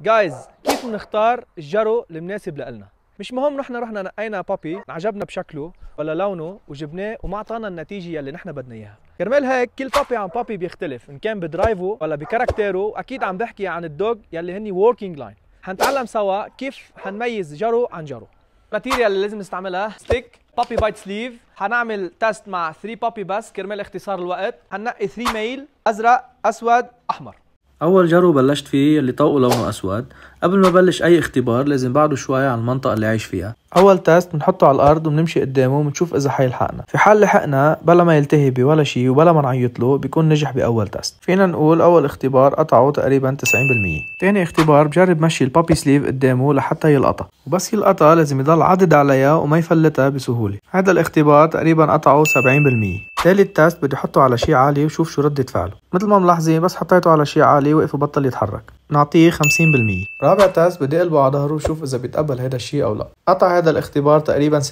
جايز كيف بنختار الجرو المناسب لنا مش مهم نحن رحنا نقينا بابي عجبنا بشكله ولا لونه وجبناه وما اعطانا النتيجه اللي نحن بدنا اياها كرمال هيك كل بابي عن بابي بيختلف ان كان بدرايفه ولا بكاركتيره اكيد عم بحكي عن الدوج يلي هني وركينج لاين حنتعلم سوا كيف حنميز جرو عن جرو الماتيريا اللي لازم نستعملها ستيك بابي بايت سليف حنعمل تيست مع 3 بابي بس كرمال اختصار الوقت حنقي 3 ميل ازرق اسود احمر أول جرو بلشت فيه اللي طوقه لونه أسود قبل ما بلش أي اختبار لازم بعده شوي عن المنطقة اللي عايش فيها أول تاست بنحطه على الأرض وبنمشي قدامه وبنشوف إذا حيلحقنا في حال لحقنا بلا ما يلتهي بولا شي وبلا ما نعيط له بيكون نجح بأول تاست فينا نقول أول اختبار قطعه تقريبا 90% ثاني اختبار بجرب مشي البابي سليف قدامه لحتى يلقطها وبس يلقطها لازم يضل عدد عليها وما يفلتها بسهولة هذا الاختبار تقريبا قطعه 70% تالت تاست بدي احطه على شيء عالي وشوف شو ردة فعله مثل ما ملاحظين بس حطيته على شيء عالي وقف وبطل يتحرك نعطيه 50% رابع تاست بدي اقلبه على ظهره وشوف اذا بيتقبل هذا الشيء او لا قطع هذا الاختبار تقريبا 60%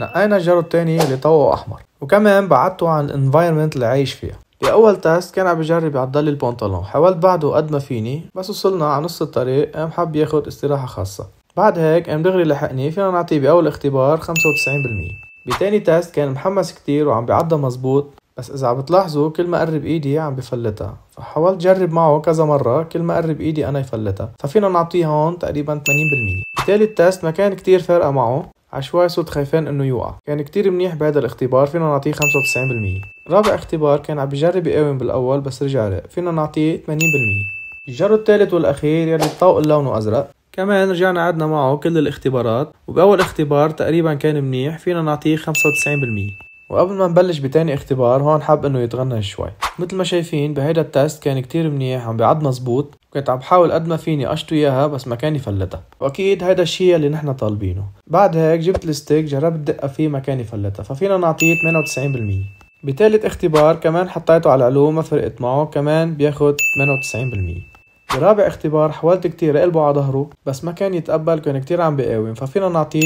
نقينا الجرو الثاني اللي طوعه احمر وكمان بعدته عن الانفايرمنت اللي عايش فيها بأول تاست كان عم بجرب يعضل البنطلون حاولت بعده قد ما فيني بس وصلنا على نص الطريق قام حب ياخذ استراحة خاصة بعد هيك قام دغري لحقني فينا نعطيه بأول اختبار 95% بتاني تيست كان محمس كتير وعم بيعدى مزبوط بس اذا عم بتلاحظوا كل ما قرب ايدي عم بفلتها فحاولت جرب معه كذا مره كل ما قرب ايدي انا يفلتها ففينا نعطيه هون تقريبا 80% بالتالي التيست ما كان كتير فارقه معه عشوائي صرت خايفان انه يوقع كان كتير منيح بهذا الاختبار فينا نعطيه 95% رابع اختبار كان عم بجرب يقاوم بالاول بس رجع رق فينا نعطيه 80% الجرو الثالث والاخير يلي الطوق لونه ازرق كمان رجعنا قعدنا معه كل الاختبارات وبأول اختبار تقريبا كان منيح فينا نعطيه 95% وقبل ما نبلش بتاني اختبار هون حاب انه يتغنى شوي مثل ما شايفين بهيدا التست كان كتير منيح عم بيعد مزبوط كنت عم بحاول قد ما فيني اشطو اياها بس ما كان يفلتها واكيد هيدا الشيء اللي نحن طالبينه بعد هيك جبت الستيك جربت دقه فيه ما كان يفلتها ففينا نعطيه 98% بتالت اختبار كمان حطيته على العلوم ما فرقت معه كمان بياخد 98% برابع اختبار حاولت كتير اقلبه على ظهره بس ما كان يتقبل كان كتير عم بقاوم ففينا نعطيه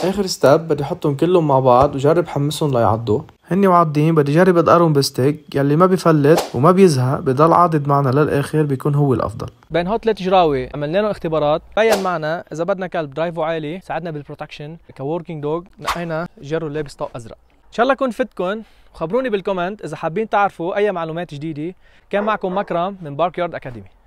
98% اخر ستاب بدي احطهم كلهم مع بعض وجرب حمسهم ليعضوا هني معضين بدي جرب ادقرهم بستيك يلي ما بفلت وما بيزهق بضل عاضد معنا للاخر بيكون هو الافضل بين هو ثلاث جراوي عملنا لهم اختبارات بين معنا اذا بدنا كلب درايفو عالي ساعدنا بالبروتكشن كوركينج دوغ نقينا جرو لابس طاق ازرق ان شاء الله كون فتكم وخبروني بالكومنت اذا حابين تعرفوا اي معلومات جديده كان معكم مكرم من بارك يارد اكاديمي